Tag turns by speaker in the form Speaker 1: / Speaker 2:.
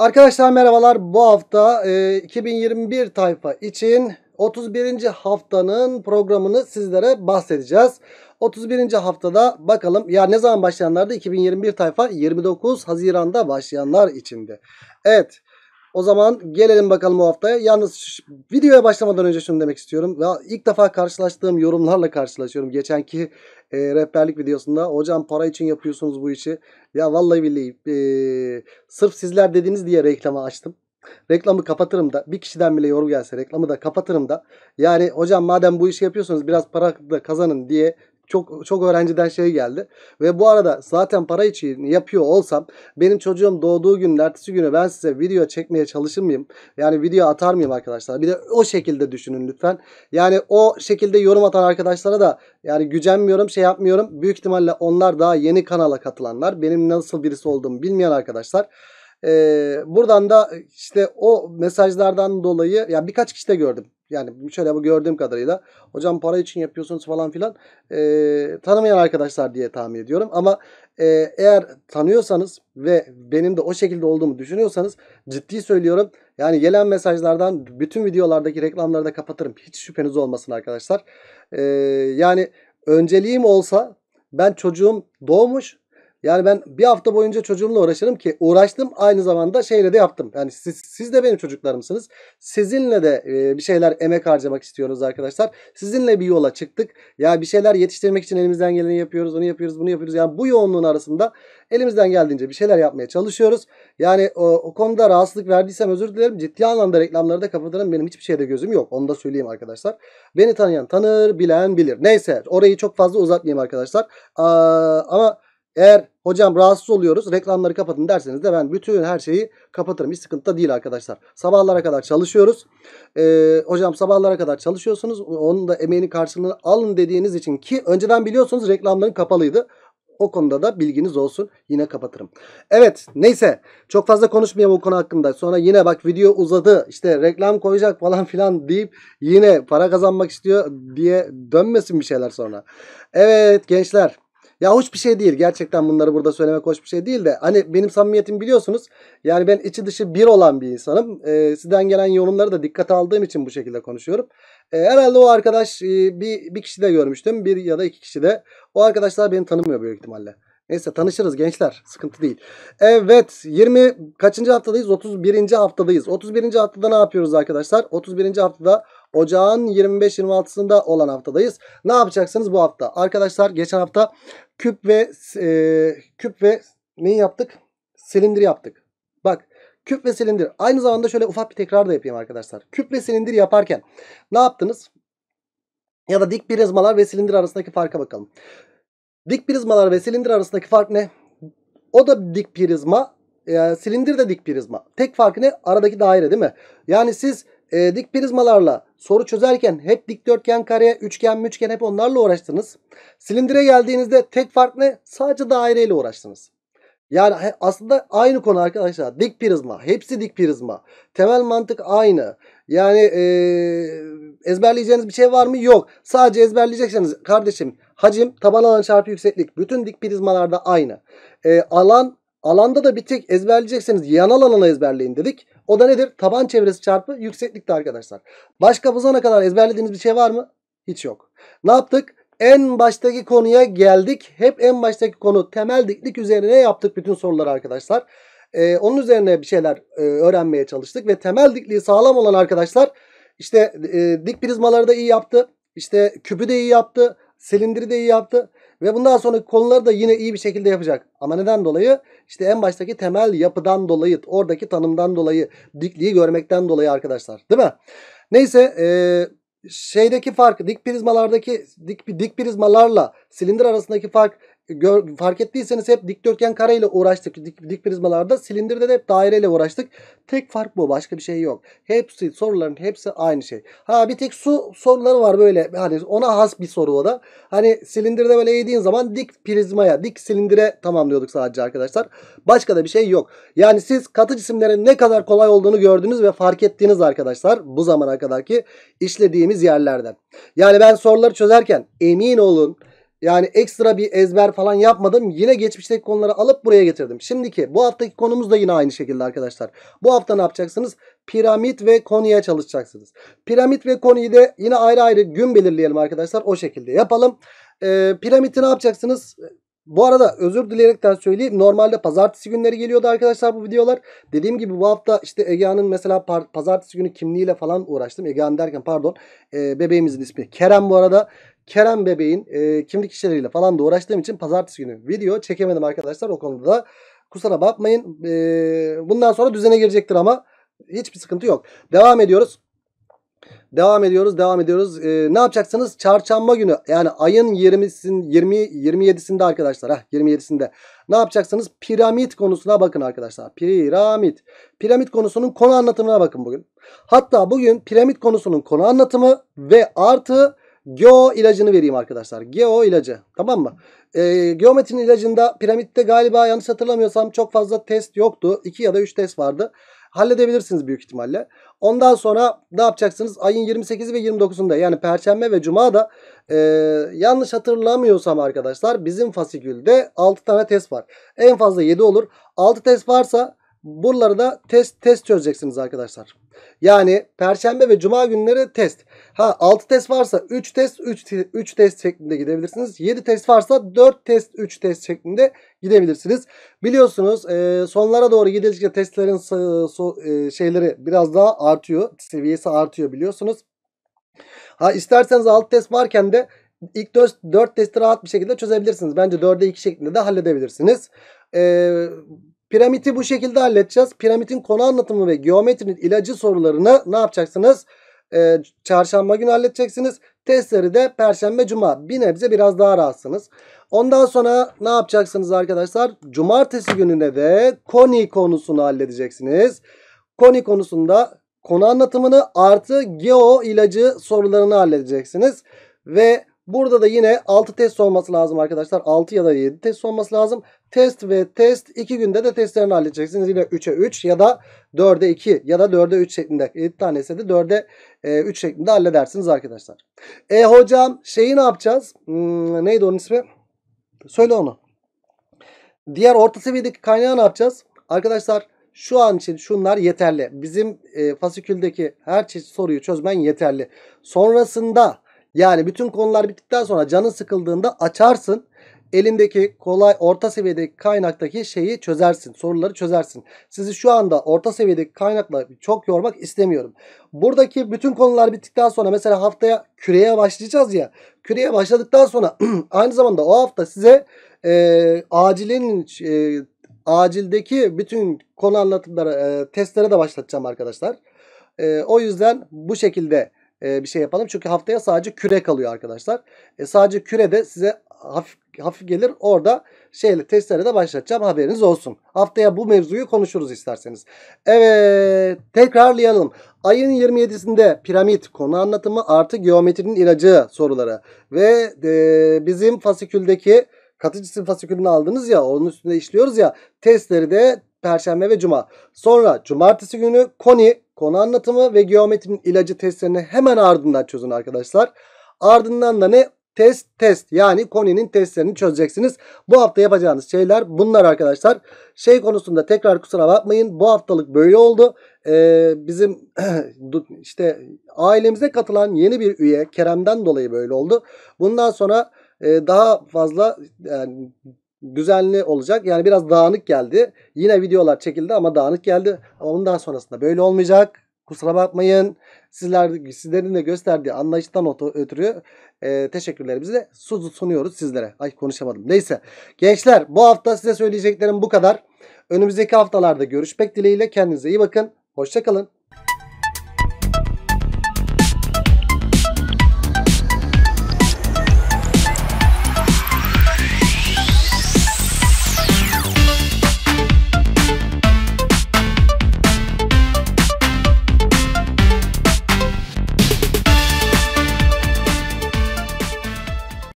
Speaker 1: Arkadaşlar merhabalar. Bu hafta e, 2021 tayfa için 31. haftanın programını sizlere bahsedeceğiz. 31. haftada bakalım ya ne zaman başlayanlarda 2021 tayfa 29 Haziran'da başlayanlar içindi. Evet o zaman gelelim bakalım o haftaya. Yalnız videoya başlamadan önce şunu demek istiyorum. Ya ilk defa karşılaştığım yorumlarla karşılaşıyorum. Geçenki e, rehberlik videosunda hocam para için yapıyorsunuz bu işi. Ya vallahi billahi e, sırf sizler dediniz diye reklamı açtım. Reklamı kapatırım da bir kişiden bile yorum gelse reklamı da kapatırım da. Yani hocam madem bu işi yapıyorsunuz biraz para da kazanın diye çok çok öğrenciden şey geldi. Ve bu arada zaten para için yapıyor olsam benim çocuğum doğduğu gün, ertesi günü ben size video çekmeye çalışır mıyım? Yani video atar mıyım arkadaşlar? Bir de o şekilde düşünün lütfen. Yani o şekilde yorum atan arkadaşlara da yani gücenmiyorum şey yapmıyorum. Büyük ihtimalle onlar daha yeni kanala katılanlar. Benim nasıl birisi olduğumu bilmeyen arkadaşlar. Ee, buradan da işte o mesajlardan dolayı ya birkaç kişi de gördüm. Yani şöyle bu gördüğüm kadarıyla hocam para için yapıyorsunuz falan filan e, tanımayan arkadaşlar diye tahmin ediyorum. Ama e, eğer tanıyorsanız ve benim de o şekilde olduğumu düşünüyorsanız ciddi söylüyorum. Yani gelen mesajlardan bütün videolardaki reklamları da kapatırım. Hiç şüpheniz olmasın arkadaşlar. E, yani önceliğim olsa ben çocuğum doğmuş yani ben bir hafta boyunca çocuğumla uğraşırım ki uğraştım aynı zamanda şeyle de yaptım. Yani siz, siz de benim çocuklarımsınız. Sizinle de e, bir şeyler emek harcamak istiyoruz arkadaşlar. Sizinle bir yola çıktık. Ya bir şeyler yetiştirmek için elimizden geleni yapıyoruz. Onu yapıyoruz bunu yapıyoruz. Yani bu yoğunluğun arasında elimizden geldiğince bir şeyler yapmaya çalışıyoruz. Yani o, o konuda rahatsızlık verdiysem özür dilerim. Ciddi anlamda reklamları da kapatırım. Benim hiçbir şeyde gözüm yok. Onu da söyleyeyim arkadaşlar. Beni tanıyan tanır, bilen bilir. Neyse orayı çok fazla uzatmayayım arkadaşlar. Aa, ama... Eğer Hocam rahatsız oluyoruz reklamları kapatın derseniz de ben bütün her şeyi kapatırım. Hiç sıkıntı da değil arkadaşlar. Sabahlara kadar çalışıyoruz. Ee, hocam sabahlara kadar çalışıyorsunuz. Onun da emeğinin karşılığını alın dediğiniz için ki önceden biliyorsunuz reklamların kapalıydı. O konuda da bilginiz olsun. Yine kapatırım. Evet neyse çok fazla konuşmayayım o konu hakkında. Sonra yine bak video uzadı. İşte reklam koyacak falan filan deyip yine para kazanmak istiyor diye dönmesin bir şeyler sonra. Evet gençler ya hoş bir şey değil. Gerçekten bunları burada söylemek hoş bir şey değil de. Hani benim samimiyetim biliyorsunuz. Yani ben içi dışı bir olan bir insanım. Ee, sizden gelen yorumları da dikkate aldığım için bu şekilde konuşuyorum. Ee, herhalde o arkadaş e, bir, bir kişi de görmüştüm. Bir ya da iki kişi de. O arkadaşlar beni tanımıyor büyük ihtimalle. Neyse tanışırız gençler. Sıkıntı değil. Evet 20 kaçıncı haftadayız? 31. haftadayız. 31. haftada ne yapıyoruz arkadaşlar? 31. haftada Ocağın 25-26'sında olan haftadayız. Ne yapacaksınız bu hafta? Arkadaşlar geçen hafta küp ve e, küp ve neyi yaptık? Silindir yaptık. Bak küp ve silindir. Aynı zamanda şöyle ufak bir tekrar da yapayım arkadaşlar. Küp ve silindir yaparken ne yaptınız? Ya da dik prizmalar ve silindir arasındaki farka bakalım. Dik prizmalar ve silindir arasındaki fark ne? O da dik prizma. E, silindir de dik prizma. Tek farkı ne? Aradaki daire değil mi? Yani siz e, dik prizmalarla soru çözerken hep dikdörtgen, kare, üçgen, müçgen hep onlarla uğraştınız. Silindire geldiğinizde tek fark ne? Sadece daireyle uğraştınız. Yani aslında aynı konu arkadaşlar. Dik prizma. Hepsi dik prizma. Temel mantık aynı. Yani e, ezberleyeceğiniz bir şey var mı? Yok. Sadece ezberleyeceksiniz. kardeşim hacim, taban alan çarpı yükseklik. Bütün dik prizmalarda aynı. E, alan Alanda da bir tek ezberleyeceksiniz. yan alanını ezberleyin dedik. O da nedir? Taban çevresi çarpı yükseklikte arkadaşlar. Başka bu zamana kadar ezberlediğiniz bir şey var mı? Hiç yok. Ne yaptık? En baştaki konuya geldik. Hep en baştaki konu temel diklik üzerine yaptık bütün soruları arkadaşlar. Ee, onun üzerine bir şeyler e, öğrenmeye çalıştık. Ve temel dikliği sağlam olan arkadaşlar işte e, dik prizmaları da iyi yaptı. İşte küpü de iyi yaptı. Silindiri de iyi yaptı. Ve bundan sonraki konuları da yine iyi bir şekilde yapacak. Ama neden dolayı? İşte en baştaki temel yapıdan dolayı, oradaki tanımdan dolayı, dikliği görmekten dolayı arkadaşlar. Değil mi? Neyse ee, şeydeki fark, dik prizmalardaki dik, dik prizmalarla silindir arasındaki fark gör, fark ettiyseniz hep dikdörtgen kare ile uğraştık. Dik, dik prizmalarda silindirde de hep daire ile uğraştık. Tek fark bu. Başka bir şey yok. Hepsi soruların hepsi aynı şey. Ha bir tek su soruları var böyle. Hani ona has bir soru o da. Hani silindirde böyle yediğin zaman dik prizmaya, dik silindire tamamlıyorduk sadece arkadaşlar. Başka da bir şey yok. Yani siz katı cisimlerin ne kadar kolay olduğunu gördünüz ve fark ettiniz arkadaşlar. Bu zamana kadarki işlediğimiz yerlerden. Yani ben soruları çözerken emin olun yani ekstra bir ezber falan yapmadım. Yine geçmişteki konuları alıp buraya getirdim. Şimdiki bu haftaki konumuz da yine aynı şekilde arkadaşlar. Bu hafta ne yapacaksınız? Piramit ve konuya çalışacaksınız. Piramit ve konuyu da yine ayrı ayrı gün belirleyelim arkadaşlar. O şekilde yapalım. Ee, piramiti ne yapacaksınız? Bu arada özür dileyerekten söyleyeyim. Normalde pazartesi günleri geliyordu arkadaşlar bu videolar. Dediğim gibi bu hafta işte Egehan'ın mesela pazartesi günü kimliğiyle falan uğraştım. Egehan derken pardon e, bebeğimizin ismi Kerem bu arada. Kerem bebeğin e, kimlik işleriyle falan da uğraştığım için pazartesi günü video çekemedim arkadaşlar. O konuda da kusura bakmayın. E, bundan sonra düzene girecektir ama hiçbir sıkıntı yok. Devam ediyoruz. Devam ediyoruz, devam ediyoruz. Ee, ne yapacaksınız? Çarşamba günü yani ayın 20'sin 20 27'sinde arkadaşlar, ha 27'sinde ne yapacaksınız? Piramit konusuna bakın arkadaşlar. Piramit. Piramit konusunun konu anlatımına bakın bugün. Hatta bugün piramit konusunun konu anlatımı ve artı Geo ilacını vereyim arkadaşlar. Geo ilacı. Tamam mı? E, geometrinin ilacında piramitte galiba yanlış hatırlamıyorsam çok fazla test yoktu. 2 ya da 3 test vardı. Halledebilirsiniz büyük ihtimalle. Ondan sonra ne yapacaksınız? Ayın 28'i ve 29'unda yani Perşembe ve Cuma da e, yanlış hatırlamıyorsam arkadaşlar bizim fasikülde 6 tane test var. En fazla 7 olur. 6 test varsa Buraları da test test çözeceksiniz arkadaşlar. Yani perşembe ve cuma günleri test. Ha 6 test varsa 3 test 3, 3 test şeklinde gidebilirsiniz. 7 test varsa 4 test 3 test şeklinde gidebilirsiniz. Biliyorsunuz e, sonlara doğru gidildikçe testlerin so, so, e, şeyleri biraz daha artıyor. Seviyesi artıyor biliyorsunuz. Ha isterseniz 6 test varken de ilk 4, 4 testi rahat bir şekilde çözebilirsiniz. Bence 4'e 2 şeklinde de halledebilirsiniz. Eee Piramidi bu şekilde halledeceğiz. Piramidin konu anlatımı ve geometrinin ilacı sorularını ne yapacaksınız? Ee, çarşamba günü halledeceksiniz. Testleri de perşembe cuma. Bir nebze biraz daha rahatsınız. Ondan sonra ne yapacaksınız arkadaşlar? Cumartesi gününe de koni konusunu halledeceksiniz. Koni konusunda konu anlatımını artı geo ilacı sorularını halledeceksiniz. Ve Burada da yine 6 test olması lazım arkadaşlar. 6 ya da 7 test olması lazım. Test ve test. iki günde de testlerini halledeceksiniz. Yine 3'e 3 ya da 4'e 2 ya da 4'e 3 şeklinde. 7 tanesi de 4'e e, 3 şeklinde halledersiniz arkadaşlar. E hocam şeyi ne yapacağız? Hmm, neydi onun ismi? Söyle onu. Diğer orta seviyedeki kaynağı ne yapacağız? Arkadaşlar şu an için şunlar yeterli. Bizim e, fasiküldeki her çeşit soruyu çözmen yeterli. Sonrasında yani bütün konular bittikten sonra canın sıkıldığında açarsın elindeki kolay orta seviyedeki kaynaktaki şeyi çözersin. Soruları çözersin. Sizi şu anda orta seviyedeki kaynakla çok yormak istemiyorum. Buradaki bütün konular bittikten sonra mesela haftaya küreye başlayacağız ya. Küreye başladıktan sonra aynı zamanda o hafta size e, acilin e, acildeki bütün konu anlatımları e, testlere de başlatacağım arkadaşlar. E, o yüzden bu şekilde e, bir şey yapalım. Çünkü haftaya sadece küre kalıyor arkadaşlar. E, sadece kürede size hafif hafif gelir. Orada şeyle testlere de başlatacağım haberiniz olsun. Haftaya bu mevzuyu konuşuruz isterseniz. Evet tekrarlayalım. Ayın 27'sinde piramit konu anlatımı artı geometrinin ilacı soruları. Ve e, bizim fasiküldeki katı cisim fasikülünü aldınız ya onun üstünde işliyoruz ya testleri de Perşembe ve Cuma. Sonra Cumartesi günü koni, konu anlatımı ve geometrinin ilacı testlerini hemen ardından çözün arkadaşlar. Ardından da ne? test test yani Koni'nin testlerini çözeceksiniz. Bu hafta yapacağınız şeyler bunlar arkadaşlar. Şey konusunda tekrar kusura bakmayın bu haftalık böyle oldu. Ee, bizim işte ailemize katılan yeni bir üye Kerem'den dolayı böyle oldu. Bundan sonra e, daha fazla yani düzenli olacak. Yani biraz dağınık geldi. Yine videolar çekildi ama dağınık geldi. Ama bundan sonrasında böyle olmayacak. Kusura bakmayın. Sizler, sizlerin de gösterdiği anlayıştan ötürü e, teşekkürlerimizi de sunuyoruz sizlere. Ay konuşamadım. Neyse. Gençler bu hafta size söyleyeceklerim bu kadar. Önümüzdeki haftalarda görüşmek dileğiyle. Kendinize iyi bakın. Hoşçakalın.